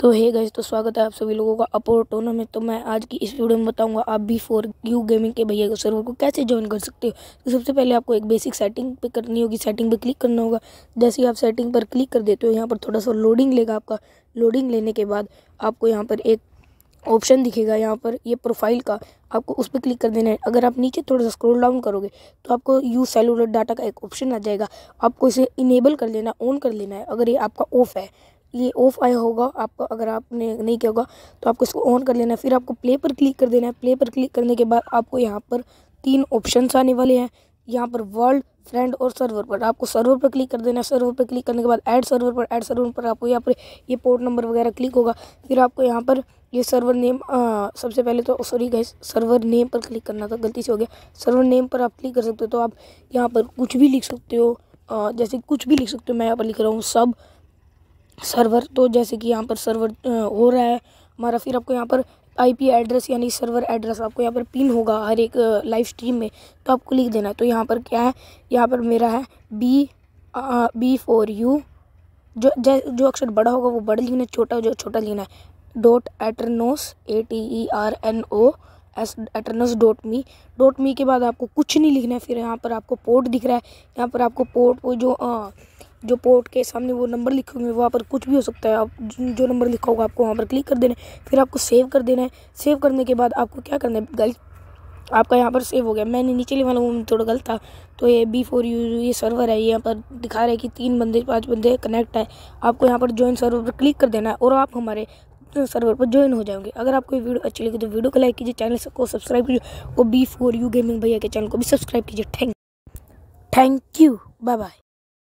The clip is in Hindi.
तो हे गैस तो स्वागत है आप सभी लोगों का अपोर टोनो में तो मैं आज की इस वीडियो में बताऊंगा आप भी फोर यू गेमिंग के भैया के सर्वर को कैसे ज्वाइन कर सकते हो तो सबसे पहले आपको एक बेसिक सेटिंग पे करनी होगी सेटिंग पे क्लिक करना होगा जैसे ही आप सेटिंग पर क्लिक कर देते हो यहाँ पर थोड़ा सा लोडिंग लेगा आपका लोडिंग लेने के बाद आपको यहाँ पर एक ऑप्शन दिखेगा यहाँ पर ये प्रोफाइल का आपको उस पर क्लिक कर देना है अगर आप नीचे थोड़ा सा स्क्रॉल डाउन करोगे तो आपको यू सेलुलर डाटा का एक ऑप्शन आ जाएगा आपको इसे इनेबल कर लेना ऑन कर लेना है अगर ये आपका ऑफ है ये ऑफ आया होगा आपका अगर आपने नहीं किया होगा तो आपको इसको ऑन कर लेना है फिर आपको प्ले पर क्लिक कर देना है प्ले पर क्लिक करने के बाद आपको यहाँ पर तीन ऑप्शन आने वाले हैं यहाँ पर वर्ल्ड फ्रेंड और सर्वर पर आपको सर्वर पर क्लिक कर देना है सर्वर पर क्लिक करने के बाद ऐड सर्वर पर ऐड सर्वर पर आपको यहाँ पर ये पोर्ट नंबर वगैरह क्लिक होगा फिर आपको यहाँ पर ये सर्वर नेम आ, सबसे पहले तो सॉरी गए सर्वर नेम पर क्लिक करना था तो गलती से हो गया सर्वर नेम पर आप क्लिक कर सकते हो तो आप यहाँ पर कुछ भी लिख सकते हो आ, जैसे कुछ भी लिख सकते हो मैं यहाँ पर लिख रहा हूँ सब सर्वर तो जैसे कि यहाँ पर सर्वर हो रहा है हमारा फिर आपको यहाँ पर आईपी एड्रेस यानी सर्वर एड्रेस आपको यहाँ पर पिन होगा हर एक लाइव स्ट्रीम में तो आपको लिख देना है तो यहाँ पर क्या है यहाँ पर मेरा है बी आ, बी फोर यू जो जो अक्षर बड़ा होगा वो बड़ा लिखना है छोटा जो छोटा लिखना है dot Aternos A T E R N O S Aternos dot me dot me के बाद आपको कुछ नहीं लिखना है फिर यहाँ पर आपको पोर्ट दिख रहा है यहाँ पर आपको पोर्ट को जो आ, जो पोर्ट के सामने वो नंबर लिखे हुए वहाँ पर कुछ भी हो सकता है आप जो नंबर लिखा होगा आपको वहाँ पर क्लिक कर देना है फिर आपको सेव कर देना है सेव करने के बाद आपको क्या करना है गलत आपका यहाँ पर सेव हो गया मैंने नीचे वाला वो थोड़ा गलत था तो ये बी फोर यू ये सर्वर है यहाँ पर दिखा रहा है कि तीन बंदे पाँच बंदे कनेक्ट है आपको यहाँ पर ज्वाइन सर्वर पर क्लिक कर देना है और आप हमारे सर्वर पर ज्वाइन हो जाओगे अगर आपको वीडियो अच्छी लगी तो वीडियो को लाइक कीजिए चैनल को सब्सक्राइब कीजिए और बी फोर यू गेमिंग भैया के चैनल को भी सब्सक्राइब कीजिए thank thank you bye bye